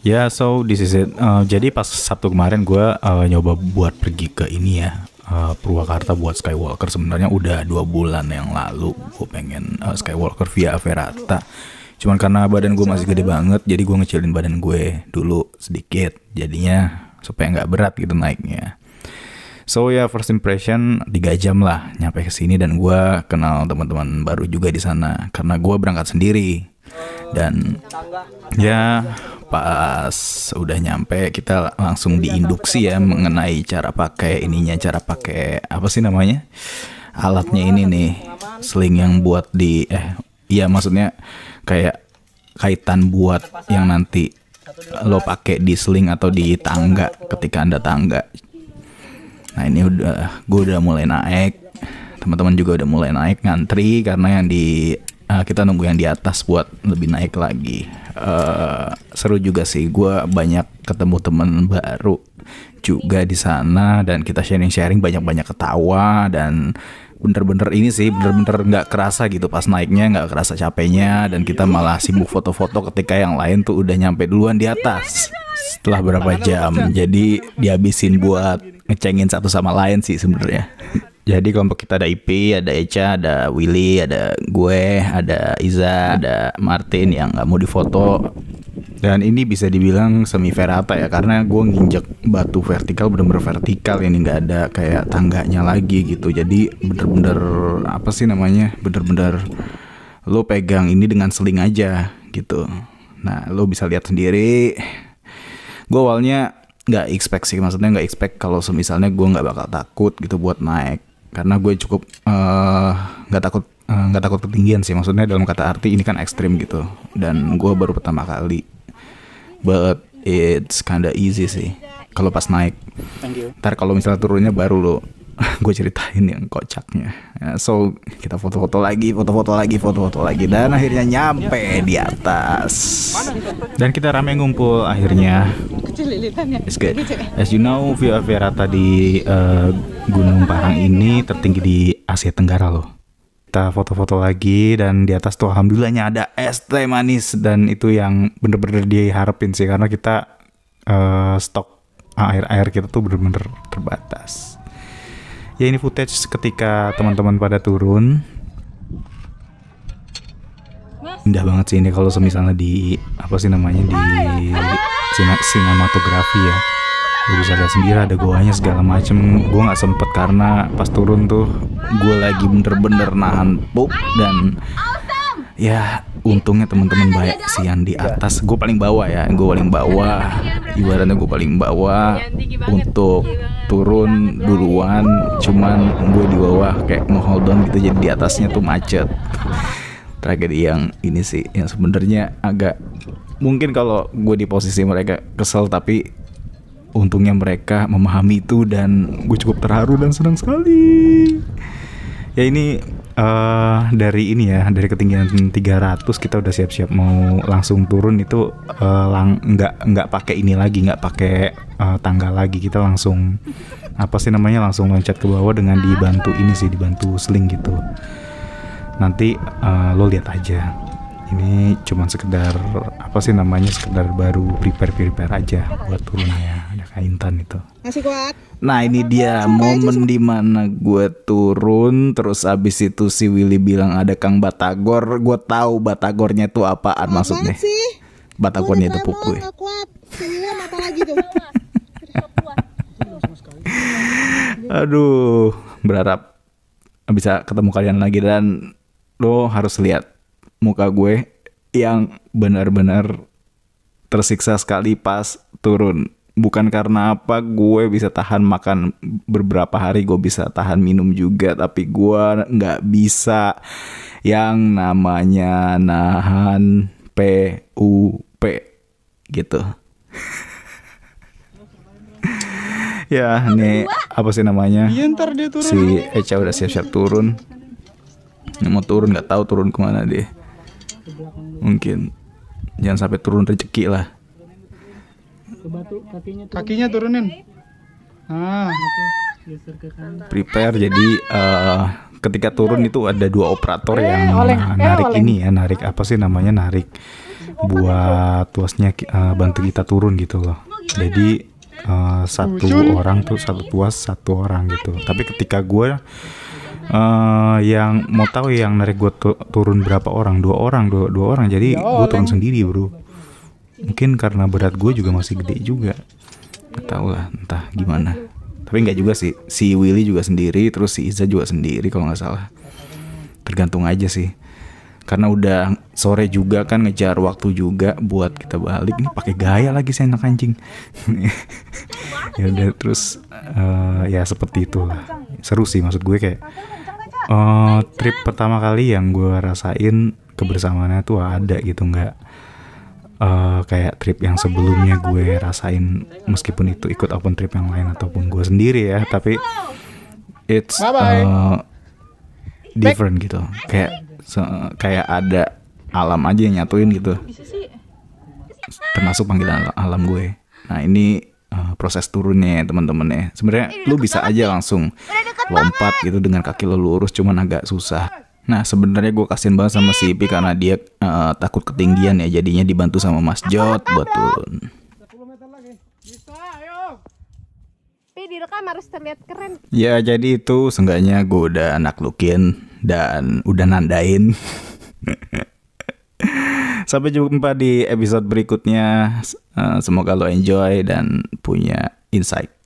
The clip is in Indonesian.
Ya, yeah, so this is it. Uh, jadi pas Sabtu kemarin gue uh, nyoba buat pergi ke ini ya uh, Purwakarta buat Skywalker. Sebenarnya udah dua bulan yang lalu gue pengen uh, Skywalker via Verata. Cuman karena badan gue masih gede banget, jadi gue ngecilin badan gue dulu sedikit. Jadinya supaya nggak berat gitu naiknya. So ya yeah, first impression 3 jam lah nyampe ke sini dan gue kenal teman-teman baru juga di sana karena gue berangkat sendiri dan ya pas udah nyampe kita langsung diinduksi ya mengenai cara pakai ininya cara pakai apa sih namanya alatnya ini nih sling yang buat di eh iya maksudnya kayak kaitan buat yang nanti lo pakai di sling atau di tangga ketika anda tangga nah ini udah gue udah mulai naik teman-teman juga udah mulai naik ngantri karena yang di uh, kita nunggu yang di atas buat lebih naik lagi. Uh, seru juga sih, gue banyak ketemu temen baru juga di sana dan kita sharing-sharing banyak-banyak ketawa dan bener-bener ini sih bener-bener nggak kerasa gitu pas naiknya nggak kerasa capeknya dan kita malah sibuk foto-foto ketika yang lain tuh udah nyampe duluan di atas setelah berapa kan jam jadi dihabisin buat ngecengin satu sama lain sih sebenarnya jadi kelompok kita ada IP, ada Echa, ada Willy, ada gue, ada Iza, ada Martin yang nggak mau difoto. Dan ini bisa dibilang semi verata ya karena gue nginjek batu vertikal bener-bener vertikal ini nggak ada kayak tangganya lagi gitu. Jadi bener-bener apa sih namanya? Bener-bener lo pegang ini dengan seling aja gitu. Nah lo bisa lihat sendiri. Gue awalnya nggak expect sih maksudnya nggak expect kalau semisalnya gue nggak bakal takut gitu buat naik karena gue cukup eh, nggak uh, takut eh, nggak uh, takut ketinggian sih maksudnya dalam kata arti ini kan ekstrim gitu dan gue baru pertama kali but it's kinda easy sih kalau pas naik ntar kalau misalnya turunnya baru lo gue ceritain yang kocaknya ya, so kita foto-foto lagi foto-foto lagi foto-foto lagi dan akhirnya nyampe di atas dan kita rame ngumpul akhirnya As you know, Via Verata di uh, Gunung Parang ini tertinggi di Asia Tenggara loh. Kita foto-foto lagi dan di atas tuh alhamdulillahnya ada es teh manis dan itu yang bener-bener diharapin sih karena kita uh, stok air-air kita tuh bener-bener terbatas. Ya ini footage ketika teman-teman pada turun indah banget sih ini kalau misalnya di apa sih namanya di ya sinematografi ya lu bisa lihat sendiri ada goanya segala macem gue nggak sempet karena pas turun tuh gue lagi bener-bener nahan pup dan ya untungnya temen-temen banyak sih yang di atas gue paling bawah ya gue paling bawah ibaratnya gue paling bawah untuk turun duluan cuman gue di bawah kayak mau hold on gitu jadi di atasnya tuh macet tragedi yang ini sih yang sebenarnya agak mungkin kalau gue di posisi mereka kesel tapi untungnya mereka memahami itu dan gue cukup terharu dan senang sekali ya ini uh, dari ini ya dari ketinggian 300 kita udah siap-siap mau langsung turun itu uh, lang nggak nggak pakai ini lagi nggak pakai uh, tangga lagi kita langsung apa sih namanya langsung loncat ke bawah dengan dibantu ini sih dibantu sling gitu nanti uh, lo lihat aja ini cuma sekedar apa sih namanya sekedar baru prepare prepare aja buat turunnya ada kaintan itu masih kuat nah ini dia momen dimana gue turun terus abis itu si Willy bilang ada Kang Batagor gue tahu Batagornya itu apaan maksudnya Batagornya itu pukul aduh berharap bisa ketemu kalian lagi dan lo harus lihat muka gue yang benar-benar tersiksa sekali pas turun. Bukan karena apa gue bisa tahan makan beberapa hari, gue bisa tahan minum juga, tapi gue nggak bisa yang namanya nahan PUP gitu. ya, nih apa sih namanya? Iya, si Echa udah siap-siap turun. Mau turun nggak tahu turun kemana deh mungkin jangan sampai turun rezeki lah kakinya turunin. Ah, Prepare jadi uh, ketika turun itu ada dua operator eh, yang eh, narik ini ya, narik apa sih namanya? Narik buat tuasnya uh, bantu kita turun gitu loh. Jadi uh, satu orang tuh satu tuas satu orang gitu. Tapi ketika gue uh, yang mau tahu yang narik gue tu turun berapa orang dua orang dua, dua orang jadi gue turun sendiri bro mungkin karena berat gue juga masih gede juga nggak tahu lah entah gimana tapi nggak juga sih si Willy juga sendiri terus si Iza juga sendiri kalau nggak salah tergantung aja sih karena udah sore juga kan ngejar waktu juga buat kita balik ini pakai gaya lagi saya anak anjing ya udah terus uh, ya seperti itu seru sih maksud gue kayak uh, trip pertama kali yang gue rasain kebersamaannya tuh ada gitu nggak uh, eh, kayak trip yang sebelumnya gue rasain meskipun itu ikut open trip yang lain ataupun gue sendiri ya tapi it's uh, different gitu kayak so, kayak ada alam aja yang nyatuin gitu termasuk panggilan alam gue nah ini uh, proses turunnya ya teman-teman ya sebenarnya lu bisa aja langsung lompat gitu dengan kaki lo lurus cuman agak susah nah sebenarnya gue kasihin banget sama si Ipi karena dia uh, takut ketinggian ya jadinya dibantu sama Mas Jot betul. turun direkam harus terlihat keren. Ya jadi itu seenggaknya gue udah anak lukin dan udah nandain. Sampai jumpa di episode berikutnya. Eh, semoga lo enjoy dan punya insight.